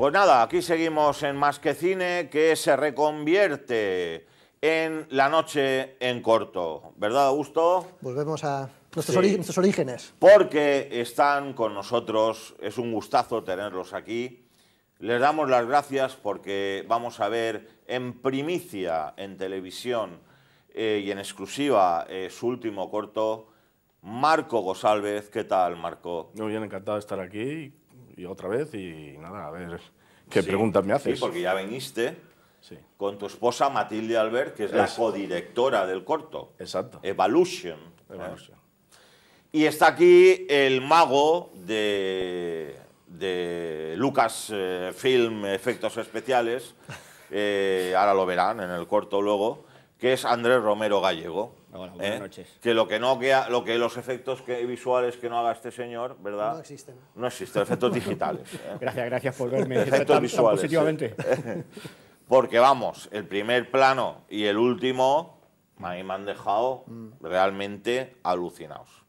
Pues nada, aquí seguimos en Más que Cine, que se reconvierte en La Noche en Corto. ¿Verdad, Augusto? Volvemos a nuestros, orígenes. Porque están con nosotros, es un gustazo tenerlos aquí. Les damos las gracias porque vamos a ver en primicia en televisión eh, y en exclusiva eh, su último corto, Marco Gosalvez. ¿Qué tal, Marco? Muy bien, encantado de estar aquí y otra vez y nada, a ver qué preguntas me haces. Sí, porque ya viniste con tu esposa Matilde Albert, que es, la codirectora del corto. Exacto. ¿eh? Evolution. Y está aquí el mago de, de Lucas eh, Film Efectos Especiales, eh, ahora lo verán en el corto luego, que es Andrés Romero Gallego. Ah, ¿Eh? noches. Que lo que no que, lo que los efectos que, visuales que no haga este señor, ¿verdad? No existen. No existen, efectos digitales. ¿eh? Gracias, gracias por verme. Efectos visuales. positivamente. Porque vamos, el primer plano y el último me han dejado mm. realmente alucinados.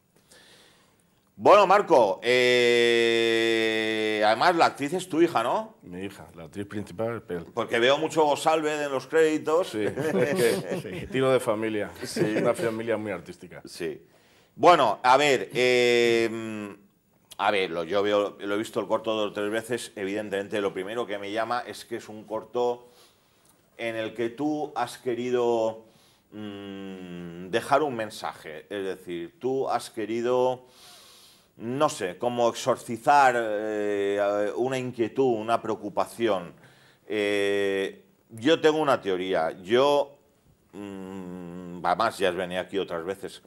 Bueno, Marco, eh, además la actriz es tu hija, ¿no? Mi hija, la actriz principal. Porque veo mucho Gosalve en los créditos. Sí, sí, tiro de familia. Sí. Una familia muy artística. Sí. Bueno, a ver, em, a ver, yo veo, lo he visto el corto dos o tres veces. Evidentemente, lo primero que me llama es que es un corto en el que tú has querido mm, dejar un mensaje. Es decir, tú has querido no sé, como exorcizar eh, una inquietud, una preocupación. Eh, yo tengo una teoría. Yo, mm, va además ya has venía aquí otras veces.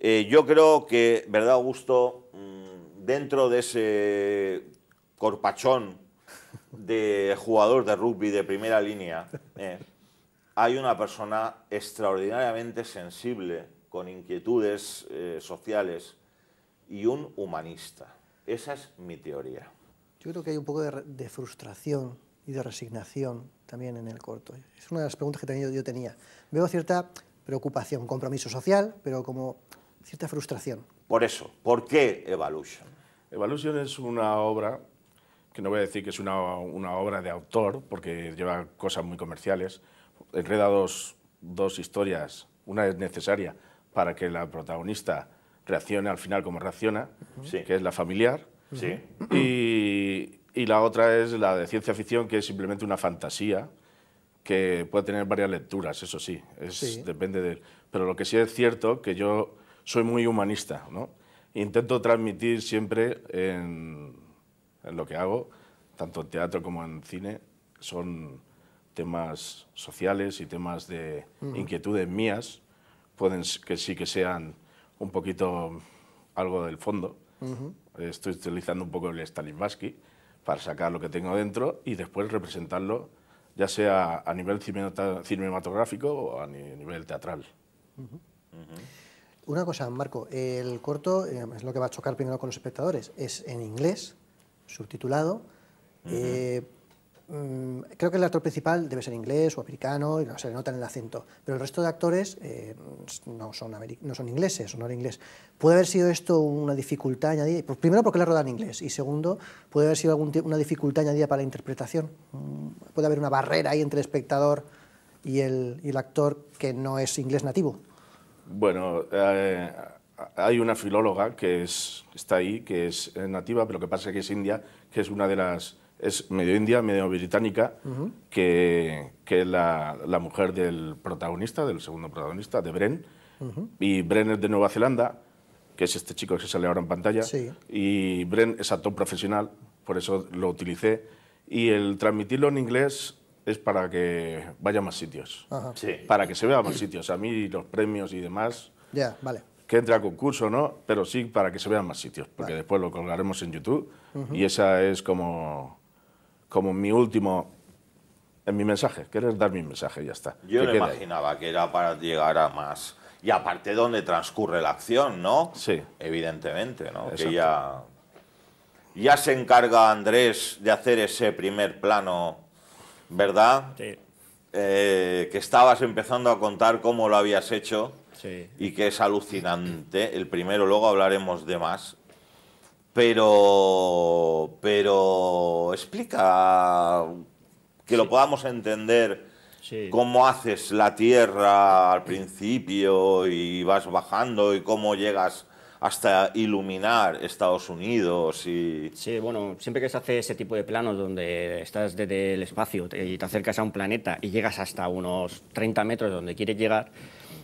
Eh, yo creo que, ¿verdad, Augusto? Mm, dentro de ese corpachón de jugador de rugby de primera línea, hay una persona extraordinariamente sensible, con inquietudes sociales y un humanista. Esa es mi teoría. Yo creo que hay un poco de, frustración y de resignación también en el corto. Es una de las preguntas que yo, tenía. Veo cierta preocupación, compromiso social, pero como cierta frustración. Por eso, ¿por qué Evolution? Evolution es una obra, que no voy a decir que es una, obra de autor, porque lleva cosas muy comerciales, enreda dos historias, una es necesaria para que la protagonista reacciona al final como reacciona, que es la familiar. Y, la otra es la de ciencia ficción, que es simplemente una fantasía, que puede tener varias lecturas, eso sí, es, depende de... Pero lo que sí es cierto, que yo soy muy humanista, ¿no? Intento transmitir siempre en, lo que hago, tanto en teatro como en cine, son temas sociales y temas de inquietudes mías, pueden que sí que sean un poquito algo del fondo. Estoy utilizando un poco el Stanislavski para sacar lo que tengo dentro y después representarlo ya sea a nivel cinematográfico o a nivel teatral. Una cosa, Marco, el corto eh, es lo que va a chocar primero con los espectadores. Es en inglés, subtitulado. Mm, creo que el actor principal debe ser inglés o americano, y no, se nota en el acento, pero el resto de actores eh, no, son no son ingleses, son inglés. ¿Puede haber sido esto una dificultad añadida? Pues primero, porque la rodan en inglés, y segundo, ¿puede haber sido algún una dificultad añadida para la interpretación? Mm, ¿Puede haber una barrera ahí entre el espectador y el, y el actor que no es inglés nativo? Bueno, eh, hay una filóloga que es, está ahí, que es eh, nativa, pero que pasa que es india, que es una de las es medio india, medio británica, que, es la, mujer del protagonista, del segundo protagonista, de Bren. Y Bren es de Nueva Zelanda, que es este chico que se sale ahora en pantalla. Y Bren es actor profesional, por eso lo utilicé. Y el transmitirlo en inglés es para que vaya a más sitios, para que se vea a más sitios. A mí los premios y demás. Ya, vale que entre a concurso, ¿no? Pero sí para que se a más sitios, porque después lo colgaremos en YouTube y esa es como como mi último en mi mensaje, quieres dar mi mensaje, ya está. Yo no imaginaba que era para llegar a más. Y aparte donde transcurre la acción, ¿no? Sí. Evidentemente, ¿no? Que ya, se encarga Andrés de hacer ese primer plano, ¿verdad? Sí. Eh, que estabas empezando a contar cómo lo habías hecho sí. y que es alucinante. El primero, luego hablaremos de más pero, pero explica que lo podamos entender cómo haces la tierra al principio y vas bajando y cómo llegas hasta iluminar Estados Unidos y... Sí, bueno, siempre que se hace ese tipo de planos donde estás desde el espacio y te acercas a un planeta y llegas hasta unos 30 metros donde quieres llegar,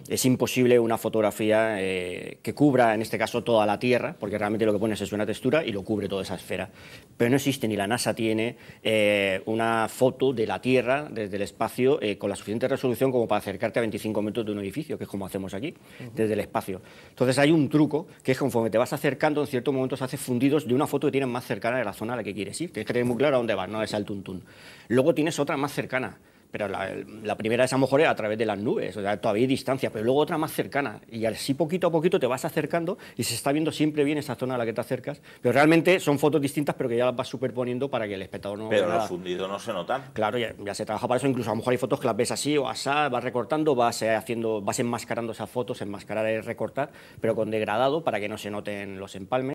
es imposible una fotografía eh, que cubra, en este caso, toda la Tierra, porque realmente lo que pones es una textura y lo cubre toda esa esfera. Pero no existe, ni la NASA tiene eh, una foto de la Tierra desde el espacio eh, con la suficiente resolución como para acercarte a 25 metros de un edificio, que es como hacemos aquí, desde el espacio. Entonces hay un truco, que es conforme te vas acercando, en ciertos momentos hace fundidos de una foto que tienes más cercana de la zona a la que quieres ir. Tienes que tener muy claro a dónde vas, no es al tuntún. Luego tienes otra más cercana pero la, primera es a lo mejor a través de las nubes, o sea, todavía hay distancia, pero luego otra más cercana. Y así poquito a poquito te vas acercando y se está viendo siempre bien esa zona a la que te acercas. Pero realmente son fotos distintas, pero que ya las vas superponiendo para que el espectador no. Pero los no se notan. Claro, ya, se trabaja para eso. Incluso a lo mejor hay fotos que las ves así o asá, vas recortando, vas eh, haciendo, vas enmascarando esas fotos. Enmascarar y recortar, pero con degradado para que no se noten los empalmes.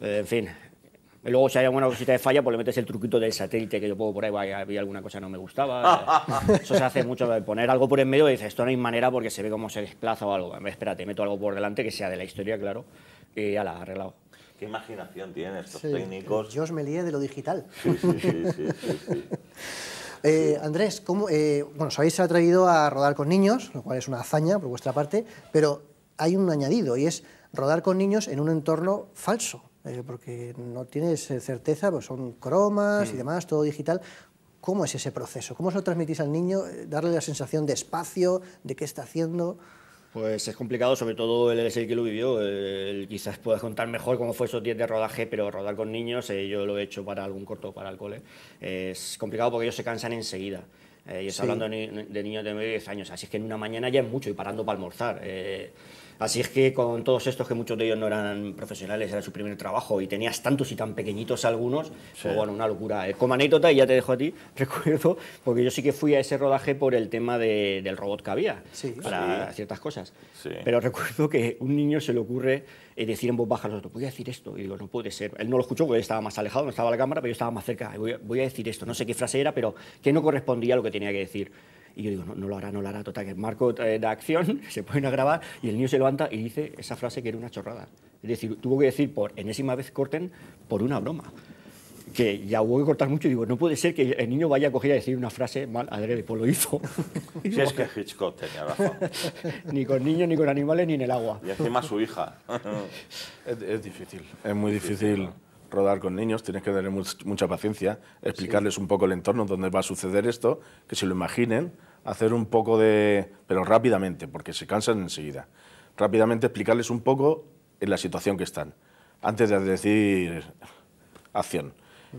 Eh, en fin, y luego, si hay alguna cosita de falla, pues le metes el truquito del satélite que yo puedo por ahí, había alguna cosa que no me gustaba. Eso se hace mucho, poner algo por en medio y dices, esto no hay manera porque se ve cómo se desplaza o algo. Espérate, meto algo por delante que sea de la historia, claro, y ya la arreglado. Qué imaginación tienen estos técnicos. Yo os me lié de lo digital. Eh, Andrés, ¿cómo, eh, bueno, os habéis atrevido a rodar con niños, lo cual es una hazaña por vuestra parte, pero hay un añadido y es rodar con niños en un entorno falso. Eh, porque no tienes eh, certeza, pues son cromas y mm. demás, todo digital. ¿Cómo es ese proceso? ¿Cómo se lo transmitís al niño? Eh, darle la sensación de espacio, de qué está haciendo. Pues es complicado, sobre todo el LSI que lo vivió. quizás puedas contar mejor cómo fue esos 10 de rodaje, pero rodar con niños, yo lo he hecho para algún corto para el cole. es complicado porque ellos se cansan enseguida. Eh, yo estoy hablando de, niños de 9 10 años, así es que en una mañana ya es mucho y parando para almorzar. Así es que con todos estos que muchos de ellos no eran profesionales, era su primer trabajo y tenías tantos y tan pequeñitos algunos, fue pues una locura. Eh, como anécdota, y ya te dejo a ti, recuerdo, porque yo sí que fui a ese rodaje por el tema del robot que había, para ciertas cosas. Pero recuerdo que un niño se le ocurre eh, decir en voz baja al otro, voy a decir esto, y digo, no puede ser. Él no lo escuchó porque estaba más alejado, no estaba la cámara, pero yo estaba más cerca, voy a decir esto, no sé qué frase era, pero que no correspondía a lo que tenía que decir. Y yo digo, no, lo hará, no lo hará. Total, que Marco eh, de acción, se ponen a grabar y el niño se levanta y dice esa frase que era una chorrada. Es decir, tuvo que decir por enésima vez corten por una broma. Que ya hubo que cortar mucho y digo, no puede ser que el niño vaya a coger a decir una frase mal adrede, pues lo hizo. es que Hitchcock tenía razón. ni con niños, ni con animales, ni en el agua. Y encima su hija. es, difícil. Es muy difícil rodar con niños, tienes que tener mucha paciencia, explicarles un poco el entorno donde va a suceder esto, que se lo imaginen, hacer un poco de... pero rápidamente, porque se cansan enseguida. Rápidamente explicarles un poco en la situación que están, antes de decir acción.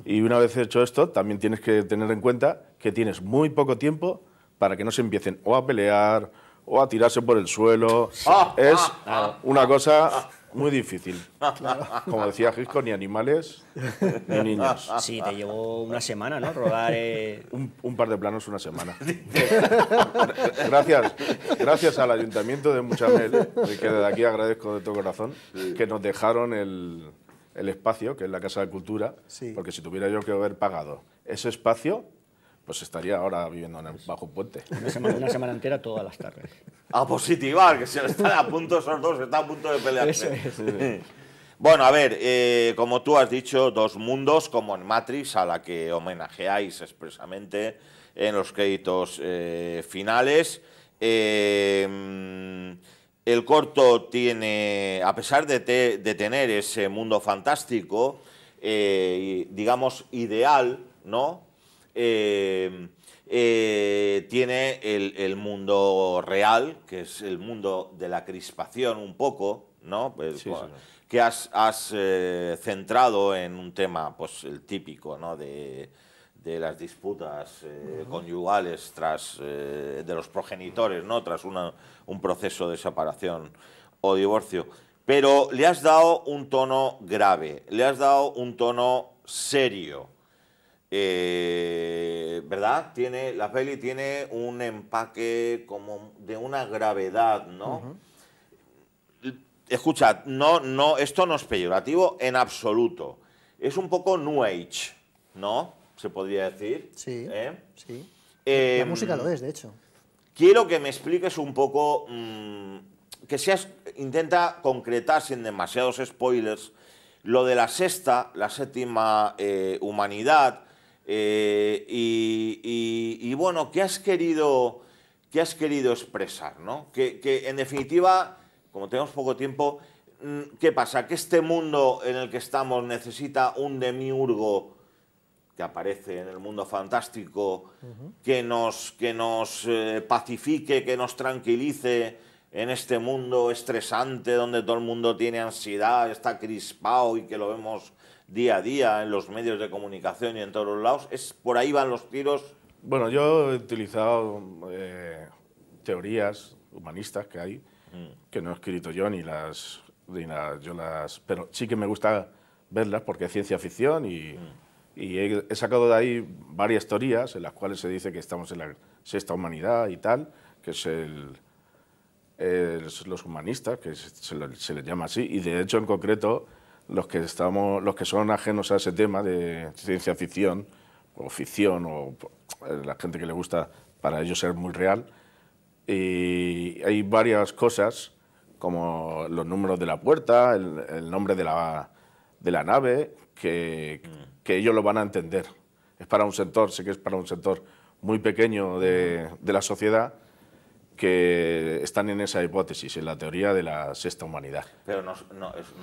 Y una vez hecho esto, también tienes que tener en cuenta que tienes muy poco tiempo para que no se empiecen o a pelear o a tirarse por el suelo. Ah, es ah, ah. una cosa muy difícil. Como decía Gisco, ni animales ni niños. Sí, te llevó una semana, ¿no? Rodar. Eh. Un, par de planos, una semana. gracias, gracias al Ayuntamiento de Muchamel, que desde aquí agradezco de todo corazón, que nos dejaron el, espacio, que es la Casa de Cultura, porque si tuviera yo que haber pagado ese espacio, pues estaría ahora viviendo en el pues bajo puente. Una semana, entera todas las tardes. Ah, pues a positivar, que se están a punto esos dos, están a punto de pelearse. Bueno, a ver, eh, como tú has dicho, dos mundos, como en Matrix, a la que homenajeáis expresamente en los créditos eh, finales. Eh, el corto tiene, a pesar de, de tener ese mundo fantástico, digamos, ideal, ¿no? Em, eh, tiene el, mundo real, que es el mundo de la crispación un poco, ¿no? Que has, eh, centrado en un tema, pues el típico, ¿no? De, las disputas eh, conyugales tras, de los progenitores, ¿no? Tras un proceso de separación o divorcio. Pero le has dado un tono grave, le has dado un tono serio eh, ¿verdad? Tiene, la peli tiene un empaque como de una gravedad, ¿no? Escucha, no, no, esto no es peyorativo en absoluto. Es un poco New Age, ¿no? Se podría decir. Sí. ¿eh? sí. Em, la música lo es, de hecho. Quiero que me expliques un poco, mm, que seas, intenta concretar sin demasiados spoilers, lo de la sexta, la séptima eh, humanidad, eh, y, bueno, ¿qué has querido, qué has querido expresar? Que, en definitiva, como tenemos poco tiempo, mm, ¿qué pasa? ¿Que este mundo en el que estamos necesita un demiurgo que aparece en el mundo fantástico, que nos, que nos eh, pacifique, que nos tranquilice? en este mundo estresante donde todo el mundo tiene ansiedad, está crispado y que lo vemos día a día en los medios de comunicación y en todos los lados? ¿Es por ahí van los tiros? Bueno, yo he utilizado eh, teorías humanistas que hay, mm. que no he escrito yo ni las, ni Pero sí que me gusta verlas porque es ciencia ficción mm. y, he, sacado de ahí varias teorías en las cuales se dice que estamos en la sexta humanidad y tal, que es el eh, los humanistas, que se, les llama así, y de hecho en concreto los que, estamos, los que son ajenos a ese tema de ciencia ficción o ficción o eh, la gente que le gusta para ellos ser muy real, y hay varias cosas como los números de la puerta, el, nombre de la, nave, mm. que, ellos lo van a entender. Es para un sector, sé que es para un sector muy pequeño de la sociedad, que están en esa hipótesis, en la teoría de la sexta humanidad. Pero no,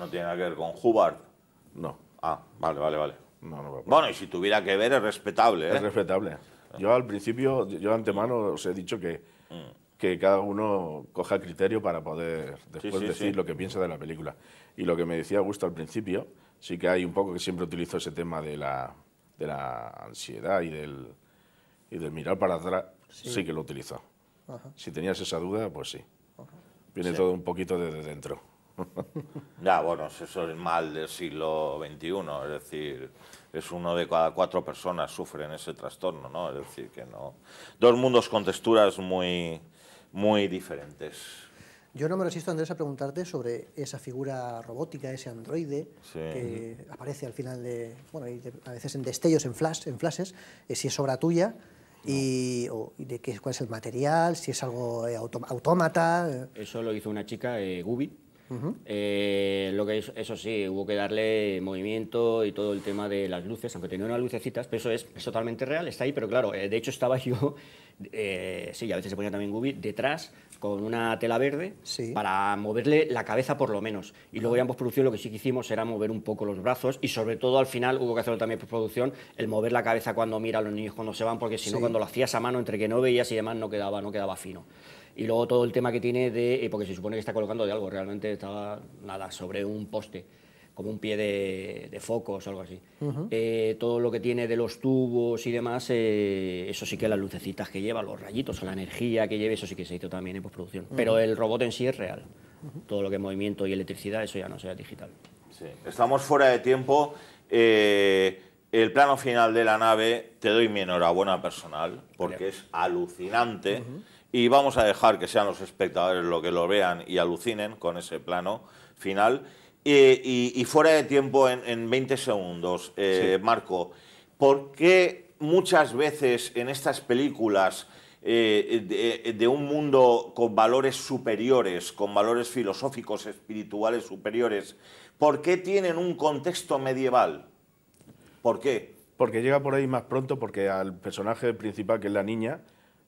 tiene nada que ver con Hubbard. No. Ah, vale, vale, vale. bueno, y si tuviera que ver, es respetable. ¿eh? Es respetable. Yo al principio, yo antemano os he dicho que, mm. que cada uno coja criterio para poder después decir lo que piensa de la película. Y lo que me decía Gusto al principio, sí que hay un poco que siempre utilizo ese tema de la, de la ansiedad y del, y del mirar para atrás, sí que lo utilizo. Si tenías esa duda, pues sí. Viene todo un poquito desde dentro. ya, bueno, eso es mal del siglo XXI, es decir, es uno de cada cuatro personas sufren ese trastorno, ¿no? Es decir, que no... Dos mundos con texturas muy, muy diferentes. Yo no me resisto, Andrés, a preguntarte sobre esa figura robótica, ese androide que aparece al final de, bueno, a veces en destellos, en flash, en flashes, eh, si es obra tuya, y, de qué, cuál es el material, si es algo eh, autómata. Eh. Eso lo hizo una chica, eh, Gubi, eh, lo que eso sí, hubo que darle movimiento y todo el tema de las luces, aunque tenía unas lucecitas, pero eso es, totalmente real, está ahí, pero claro, eh, de hecho estaba yo, eh, sí, a veces se ponía también Gubi, detrás con una tela verde para moverle la cabeza por lo menos. Y luego ya en postproducción lo que sí que hicimos era mover un poco los brazos y sobre todo al final hubo que hacerlo también en postproducción, el mover la cabeza cuando mira a los niños cuando se van, porque si no cuando lo hacías a mano entre que no veías y demás no quedaba, no quedaba fino. Y luego todo el tema que tiene de, eh, porque se supone que está colocando de algo, realmente estaba nada, sobre un poste, como un pie de, focos o algo así. Eh, todo lo que tiene de los tubos y demás, eh, eso sí que las lucecitas que lleva, los rayitos, o la energía que lleva, eso sí que se hizo también en postproducción. Pero el robot en sí es real. Todo lo que es movimiento y electricidad, eso ya no sea digital. Sí. Estamos fuera de tiempo. el plano final de la nave, te doy mi enhorabuena personal, porque es alucinante y vamos a dejar que sean los espectadores los que lo vean y alucinen con ese plano final. y, fuera de tiempo, en, 20 segundos, eh, Marco, ¿por qué muchas veces en estas películas eh, de, un mundo con valores superiores, con valores filosóficos, espirituales superiores, ¿por qué tienen un contexto medieval? ¿Por qué? Porque llega por ahí más pronto, porque al personaje principal, que es la niña,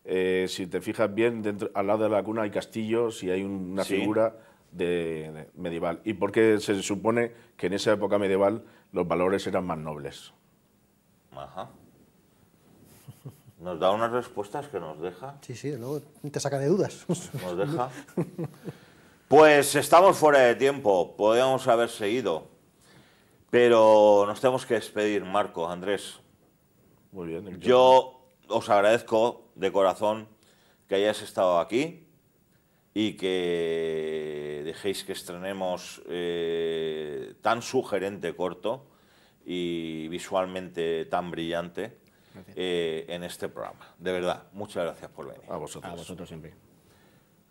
eh, si te fijas bien, dentro, al lado de la cuna hay castillos y hay una figura de, medieval. ¿Y por qué se supone que en esa época medieval los valores eran más nobles? Ajá. Nos da unas respuestas que nos deja. Sí, sí, luego te saca de dudas. Nos deja. Pues estamos fuera de tiempo, podríamos haber seguido, pero nos tenemos que despedir, Marco, Andrés. Muy bien. Yo os agradezco de corazón que hayáis estado aquí y que dejéis que estrenemos eh, tan sugerente corto y visualmente tan brillante eh, en este programa. De verdad, muchas gracias por venir. A vosotros. A vosotros siempre.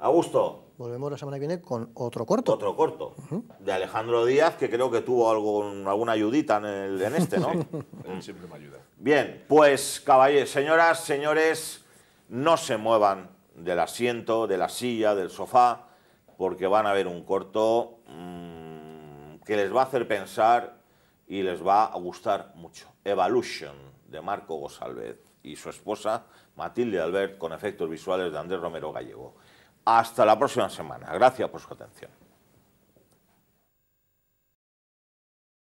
Augusto. Volvemos la semana que viene con otro corto. Otro corto. De Alejandro Díaz, que creo que tuvo algún, alguna ayudita en, en este, ¿no? Él siempre me ayuda. Bien, pues caballeros, señoras, señores, no se muevan del asiento, de la silla, del sofá, porque van a ver un corto mm, que les va a hacer pensar y les va a gustar mucho. Evolution, de Marco Gosalvez y su esposa Matilde Albert, con efectos visuales de Andrés Romero Gallego. Hasta la próxima semana. Gracias por su atención.